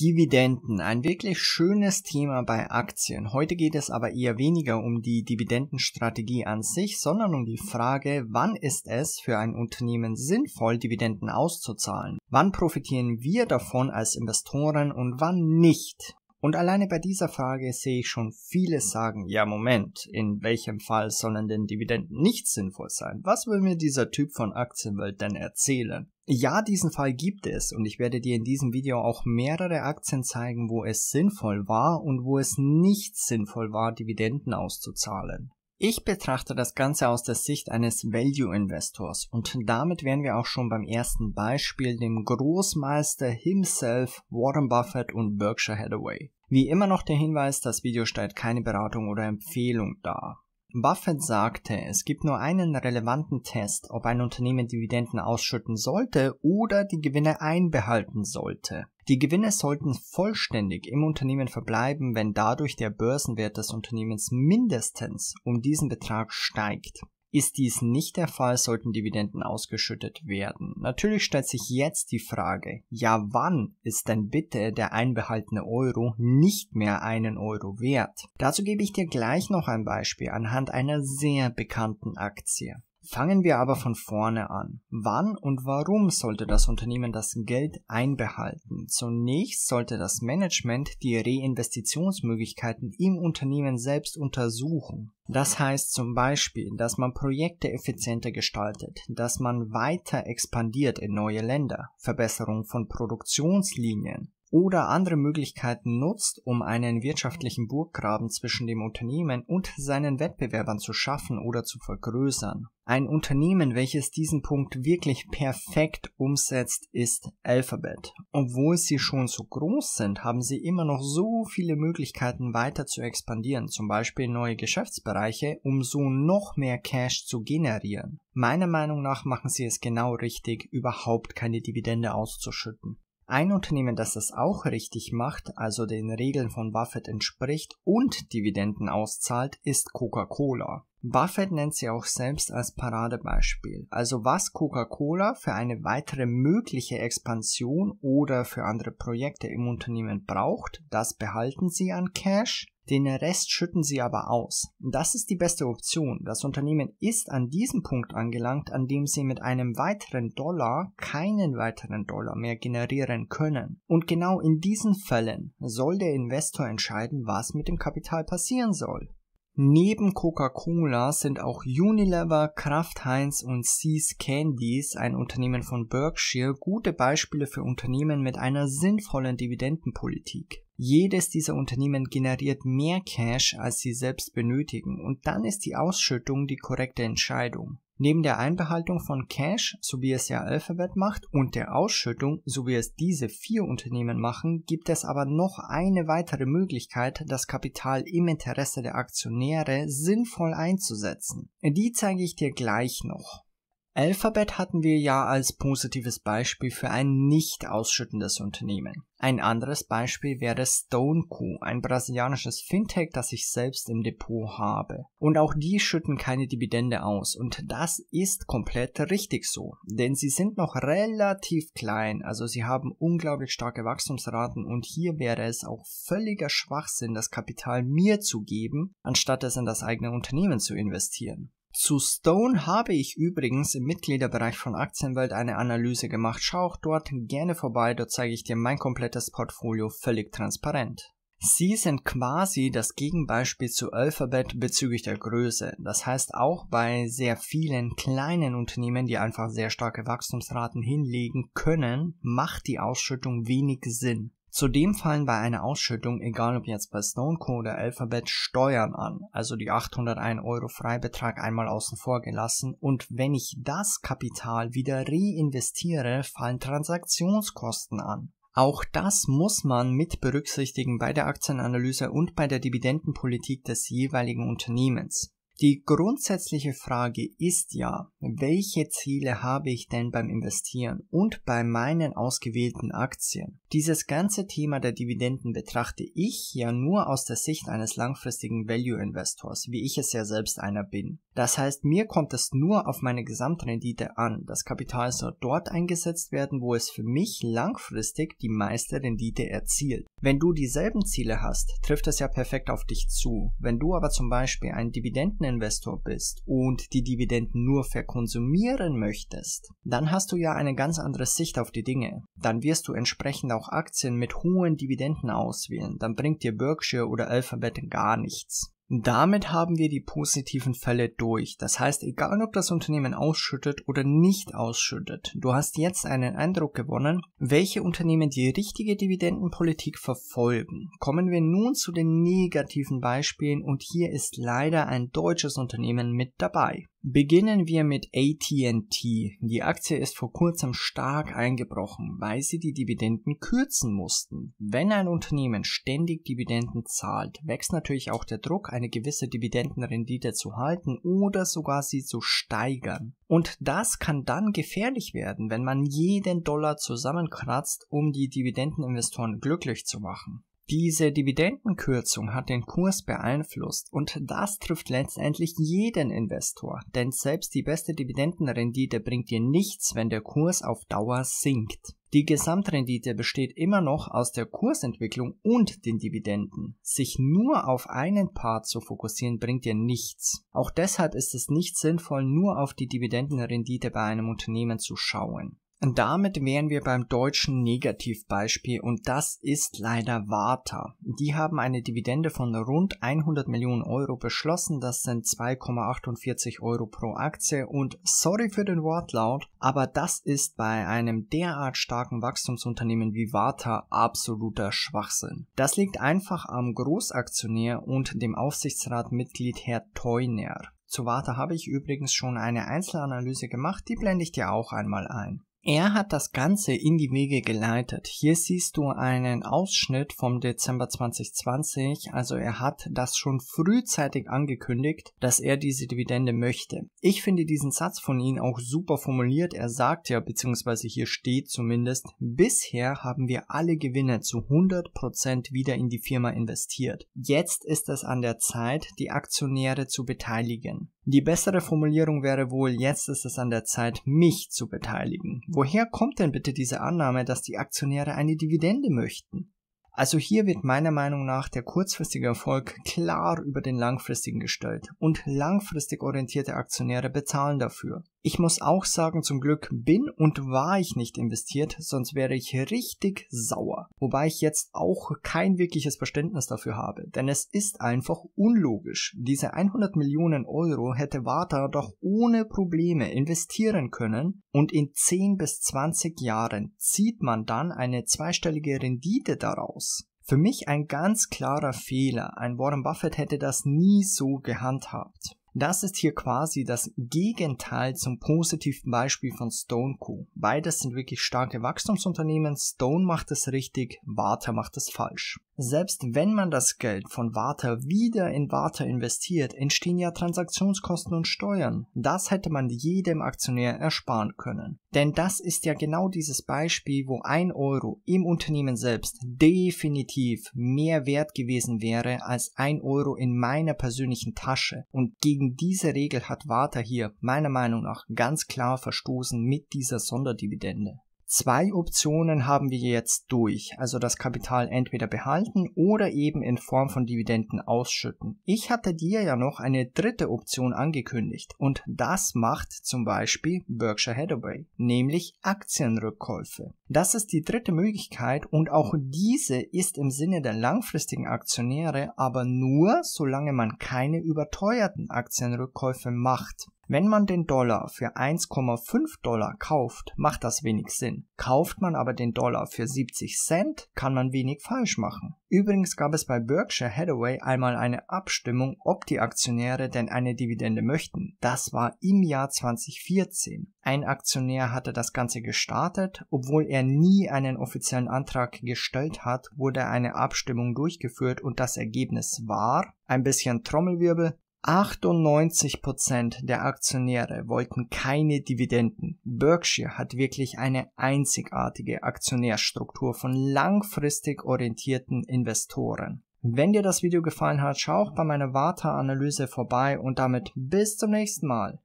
Dividenden, ein wirklich schönes Thema bei Aktien. Heute geht es aber eher weniger um die Dividendenstrategie an sich, sondern um die Frage, wann ist es für ein Unternehmen sinnvoll, Dividenden auszuzahlen? Wann profitieren wir davon als Investoren und wann nicht? Und alleine bei dieser Frage sehe ich schon viele sagen, ja Moment, in welchem Fall sollen denn Dividenden nicht sinnvoll sein? Was will mir dieser Typ von Aktienwelt denn erzählen? Ja, diesen Fall gibt es und ich werde dir in diesem Video auch mehrere Aktien zeigen, wo es sinnvoll war und wo es nicht sinnvoll war, Dividenden auszuzahlen. Ich betrachte das Ganze aus der Sicht eines Value Investors und damit wären wir auch schon beim ersten Beispiel, dem Großmeister himself Warren Buffett und Berkshire Hathaway. Wie immer noch der Hinweis, das Video stellt keine Beratung oder Empfehlung dar. Buffett sagte, es gibt nur einen relevanten Test, ob ein Unternehmen Dividenden ausschütten sollte oder die Gewinne einbehalten sollte. Die Gewinne sollten vollständig im Unternehmen verbleiben, wenn dadurch der Börsenwert des Unternehmens mindestens um diesen Betrag steigt. Ist dies nicht der Fall, sollten Dividenden ausgeschüttet werden. Natürlich stellt sich jetzt die Frage, ja wann ist denn bitte der einbehaltene Euro nicht mehr einen Euro wert? Dazu gebe ich dir gleich noch ein Beispiel anhand einer sehr bekannten Aktie. Fangen wir aber von vorne an. Wann und warum sollte das Unternehmen das Geld einbehalten? Zunächst sollte das Management die Reinvestitionsmöglichkeiten im Unternehmen selbst untersuchen. Das heißt zum Beispiel, dass man Projekte effizienter gestaltet, dass man weiter expandiert in neue Länder, Verbesserung von Produktionslinien, oder andere Möglichkeiten nutzt, um einen wirtschaftlichen Burggraben zwischen dem Unternehmen und seinen Wettbewerbern zu schaffen oder zu vergrößern. Ein Unternehmen, welches diesen Punkt wirklich perfekt umsetzt, ist Alphabet. Obwohl sie schon so groß sind, haben sie immer noch so viele Möglichkeiten weiter zu expandieren, zum Beispiel neue Geschäftsbereiche, um so noch mehr Cash zu generieren. Meiner Meinung nach machen sie es genau richtig, überhaupt keine Dividende auszuschütten. Ein Unternehmen, das das auch richtig macht, also den Regeln von Buffett entspricht und Dividenden auszahlt, ist Coca-Cola. Buffett nennt sie auch selbst als Paradebeispiel. Also was Coca-Cola für eine weitere mögliche Expansion oder für andere Projekte im Unternehmen braucht, das behalten sie an Cash den Rest schütten sie aber aus. Das ist die beste Option. Das Unternehmen ist an diesem Punkt angelangt, an dem sie mit einem weiteren Dollar keinen weiteren Dollar mehr generieren können. Und genau in diesen Fällen soll der Investor entscheiden, was mit dem Kapital passieren soll. Neben Coca-Cola sind auch Unilever, Kraft Heinz und Seas Candies, ein Unternehmen von Berkshire, gute Beispiele für Unternehmen mit einer sinnvollen Dividendenpolitik. Jedes dieser Unternehmen generiert mehr Cash, als sie selbst benötigen, und dann ist die Ausschüttung die korrekte Entscheidung. Neben der Einbehaltung von Cash, so wie es ja Alphabet macht, und der Ausschüttung, so wie es diese vier Unternehmen machen, gibt es aber noch eine weitere Möglichkeit, das Kapital im Interesse der Aktionäre sinnvoll einzusetzen. Die zeige ich dir gleich noch. Alphabet hatten wir ja als positives Beispiel für ein nicht ausschüttendes Unternehmen. Ein anderes Beispiel wäre StoneCo, ein brasilianisches Fintech, das ich selbst im Depot habe. Und auch die schütten keine Dividende aus. Und das ist komplett richtig so. Denn sie sind noch relativ klein, also sie haben unglaublich starke Wachstumsraten und hier wäre es auch völliger Schwachsinn, das Kapital mir zu geben, anstatt es in das eigene Unternehmen zu investieren. Zu Stone habe ich übrigens im Mitgliederbereich von Aktienwelt eine Analyse gemacht. Schau auch dort gerne vorbei, dort zeige ich dir mein komplettes Portfolio völlig transparent. Sie sind quasi das Gegenbeispiel zu Alphabet bezüglich der Größe. Das heißt, auch bei sehr vielen kleinen Unternehmen, die einfach sehr starke Wachstumsraten hinlegen können, macht die Ausschüttung wenig Sinn. Zudem fallen bei einer Ausschüttung, egal ob jetzt bei Stoneco oder Alphabet, Steuern an, also die 801 Euro Freibetrag einmal außen vor gelassen. Und wenn ich das Kapital wieder reinvestiere, fallen Transaktionskosten an. Auch das muss man mit berücksichtigen bei der Aktienanalyse und bei der Dividendenpolitik des jeweiligen Unternehmens. Die grundsätzliche Frage ist ja, welche Ziele habe ich denn beim Investieren und bei meinen ausgewählten Aktien? Dieses ganze Thema der Dividenden betrachte ich ja nur aus der Sicht eines langfristigen Value Investors, wie ich es ja selbst einer bin. Das heißt, mir kommt es nur auf meine Gesamtrendite an. Das Kapital soll dort eingesetzt werden, wo es für mich langfristig die meiste Rendite erzielt. Wenn du dieselben Ziele hast, trifft es ja perfekt auf dich zu. Wenn du aber zum Beispiel ein Dividendeninvestor bist und die Dividenden nur verkonsumieren möchtest, dann hast du ja eine ganz andere Sicht auf die Dinge. Dann wirst du entsprechend auch Aktien mit hohen Dividenden auswählen. Dann bringt dir Berkshire oder Alphabet gar nichts. Damit haben wir die positiven Fälle durch. Das heißt, egal ob das Unternehmen ausschüttet oder nicht ausschüttet, du hast jetzt einen Eindruck gewonnen, welche Unternehmen die richtige Dividendenpolitik verfolgen. Kommen wir nun zu den negativen Beispielen und hier ist leider ein deutsches Unternehmen mit dabei. Beginnen wir mit ATT. Die Aktie ist vor kurzem stark eingebrochen, weil sie die Dividenden kürzen mussten. Wenn ein Unternehmen ständig Dividenden zahlt, wächst natürlich auch der Druck, eine gewisse Dividendenrendite zu halten oder sogar sie zu steigern. Und das kann dann gefährlich werden, wenn man jeden Dollar zusammenkratzt, um die Dividendeninvestoren glücklich zu machen. Diese Dividendenkürzung hat den Kurs beeinflusst und das trifft letztendlich jeden Investor, denn selbst die beste Dividendenrendite bringt dir nichts, wenn der Kurs auf Dauer sinkt. Die Gesamtrendite besteht immer noch aus der Kursentwicklung und den Dividenden. Sich nur auf einen Part zu fokussieren bringt dir nichts. Auch deshalb ist es nicht sinnvoll, nur auf die Dividendenrendite bei einem Unternehmen zu schauen damit wären wir beim deutschen Negativbeispiel und das ist leider Warta. Die haben eine Dividende von rund 100 Millionen Euro beschlossen, das sind 2,48 Euro pro Aktie und sorry für den Wortlaut, aber das ist bei einem derart starken Wachstumsunternehmen wie Warta absoluter Schwachsinn. Das liegt einfach am Großaktionär und dem Aufsichtsratmitglied Herr Teuner. Zu Warta habe ich übrigens schon eine Einzelanalyse gemacht, die blende ich dir auch einmal ein. Er hat das Ganze in die Wege geleitet. Hier siehst du einen Ausschnitt vom Dezember 2020. Also er hat das schon frühzeitig angekündigt, dass er diese Dividende möchte. Ich finde diesen Satz von ihm auch super formuliert. Er sagt ja, beziehungsweise hier steht zumindest, bisher haben wir alle Gewinne zu 100% wieder in die Firma investiert. Jetzt ist es an der Zeit, die Aktionäre zu beteiligen. Die bessere Formulierung wäre wohl, jetzt ist es an der Zeit, mich zu beteiligen. Woher kommt denn bitte diese Annahme, dass die Aktionäre eine Dividende möchten? Also hier wird meiner Meinung nach der kurzfristige Erfolg klar über den langfristigen gestellt und langfristig orientierte Aktionäre bezahlen dafür. Ich muss auch sagen, zum Glück bin und war ich nicht investiert, sonst wäre ich richtig sauer. Wobei ich jetzt auch kein wirkliches Verständnis dafür habe, denn es ist einfach unlogisch. Diese 100 Millionen Euro hätte Warta doch ohne Probleme investieren können und in 10 bis 20 Jahren zieht man dann eine zweistellige Rendite daraus. Für mich ein ganz klarer Fehler. Ein Warren Buffett hätte das nie so gehandhabt. Das ist hier quasi das Gegenteil zum positiven Beispiel von Stoneco. Beides sind wirklich starke Wachstumsunternehmen. Stone macht es richtig, Warta macht es falsch. Selbst wenn man das Geld von Warta wieder in Warta investiert, entstehen ja Transaktionskosten und Steuern. Das hätte man jedem Aktionär ersparen können. Denn das ist ja genau dieses Beispiel, wo ein Euro im Unternehmen selbst definitiv mehr wert gewesen wäre als ein Euro in meiner persönlichen Tasche. Und gegen diese Regel hat Warta hier meiner Meinung nach ganz klar verstoßen mit dieser Sonderdividende. Zwei Optionen haben wir jetzt durch, also das Kapital entweder behalten oder eben in Form von Dividenden ausschütten. Ich hatte dir ja noch eine dritte Option angekündigt und das macht zum Beispiel Berkshire Hathaway, nämlich Aktienrückkäufe. Das ist die dritte Möglichkeit und auch diese ist im Sinne der langfristigen Aktionäre aber nur, solange man keine überteuerten Aktienrückkäufe macht. Wenn man den Dollar für 1,5 Dollar kauft, macht das wenig Sinn. Kauft man aber den Dollar für 70 Cent, kann man wenig falsch machen. Übrigens gab es bei Berkshire Hathaway einmal eine Abstimmung, ob die Aktionäre denn eine Dividende möchten. Das war im Jahr 2014. Ein Aktionär hatte das Ganze gestartet, obwohl er nie einen offiziellen Antrag gestellt hat, wurde eine Abstimmung durchgeführt und das Ergebnis war, ein bisschen Trommelwirbel, 98% der Aktionäre wollten keine Dividenden. Berkshire hat wirklich eine einzigartige Aktionärstruktur von langfristig orientierten Investoren. Wenn dir das Video gefallen hat, schau auch bei meiner warta analyse vorbei und damit bis zum nächsten Mal.